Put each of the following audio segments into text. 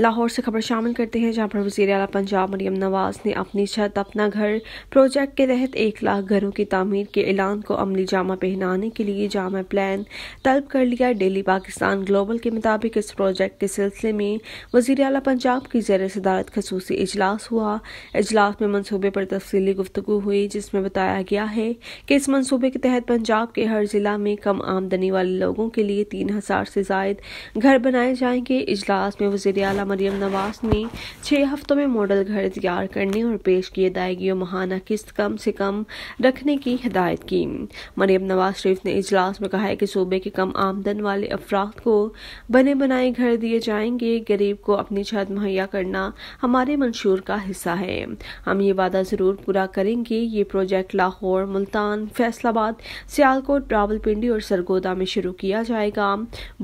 लाहौर से खबर शामिल करते हैं जहां पर वजीर अला पंजाब मरियम नवाज ने अपनी छत अपना घर प्रोजेक्ट के तहत एक लाख घरों की तमीर के ऐलान को अमली जामा पहनाने के लिए जामा प्लान तलब कर लिया डेली पाकिस्तान ग्लोबल के मुताबिक इस प्रोजेक्ट के सिलसिले में वजीर अला पंजाब की ज़ैर सदारत खसूस इजलास हुआ अजलास में मनसूबे पर तफसली गुफ्तु हुई जिसमें बताया गया है कि इस मनसूबे के तहत पंजाब के हर जिला में कम आमदनी वाले लोगों के लिए तीन हजार से जायद घर बनाए जाएंगे इजलास में वजीर अला मरियम नवाज ने छः हफ्तों में मॉडल घर तैयार करने और पेश किए दायगियों महाना किस्त कम से कम रखने की हिदायत की मरियम नवाज शरीफ ने इजलास में कहा है कि सूबे के कम आमदन वाले अफराद को बने बनाए घर दिए जाएंगे गरीब को अपनी छत मुहैया करना हमारे मंशूर का हिस्सा है हम ये वादा ज़रूर पूरा करेंगे ये प्रोजेक्ट लाहौर मुल्तान फैसलाबाद सियालकोट रावलपिंडी और सरगोदा में शुरू किया जाएगा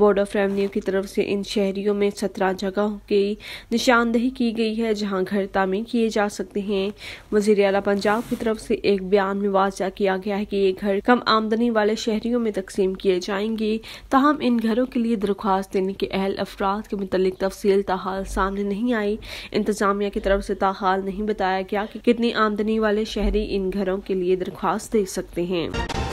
बोर्ड ऑफ रेवन्यू की तरफ से इन शहरियों में सत्रह जगहों के गई निशानदेही की गई है जहां घर तामीर किए जा सकते हैं वजीर अला पंजाब की तरफ से एक बयान में वाजा किया गया है कि ये घर कम आमदनी वाले शहरियों में तकसीम किए जाएंगे ताहम इन घरों के लिए दरख्वास्त देने के अहल अफराद के मतलब तफसील ताहाल सामने नहीं आई इंतजामिया की तरफ से ताहाल नहीं बताया गया कि कितनी आमदनी वाले शहरी इन घरों के लिए दरख्वास्त दे सकते हैं